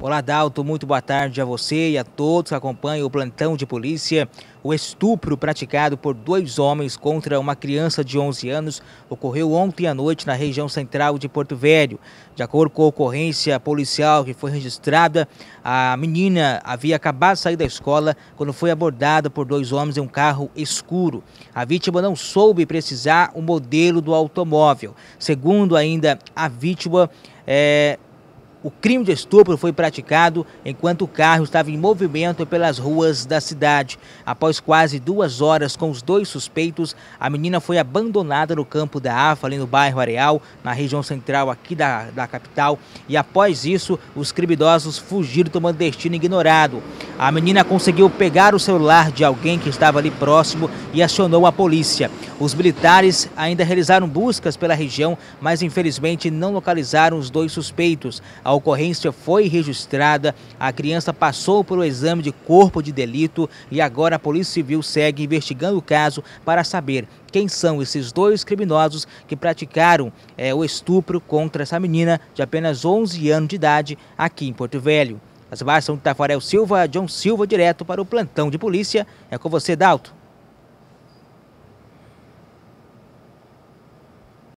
Olá, Dalto. Muito boa tarde a você e a todos que acompanham o plantão de polícia. O estupro praticado por dois homens contra uma criança de 11 anos ocorreu ontem à noite na região central de Porto Velho. De acordo com a ocorrência policial que foi registrada, a menina havia acabado de sair da escola quando foi abordada por dois homens em um carro escuro. A vítima não soube precisar o modelo do automóvel. Segundo ainda a vítima, é, o crime de estupro foi praticado enquanto o carro estava em movimento pelas ruas da cidade. Após quase duas horas com os dois suspeitos, a menina foi abandonada no campo da AFA, ali no bairro Areal, na região central aqui da, da capital. E após isso, os criminosos fugiram tomando destino ignorado. A menina conseguiu pegar o celular de alguém que estava ali próximo e acionou a polícia. Os militares ainda realizaram buscas pela região, mas infelizmente não localizaram os dois suspeitos. A ocorrência foi registrada, a criança passou por um exame de corpo de delito e agora a Polícia Civil segue investigando o caso para saber quem são esses dois criminosos que praticaram é, o estupro contra essa menina de apenas 11 anos de idade aqui em Porto Velho. As imagens são Tafarel Silva, John Silva, direto para o plantão de polícia. É com você, Dalto.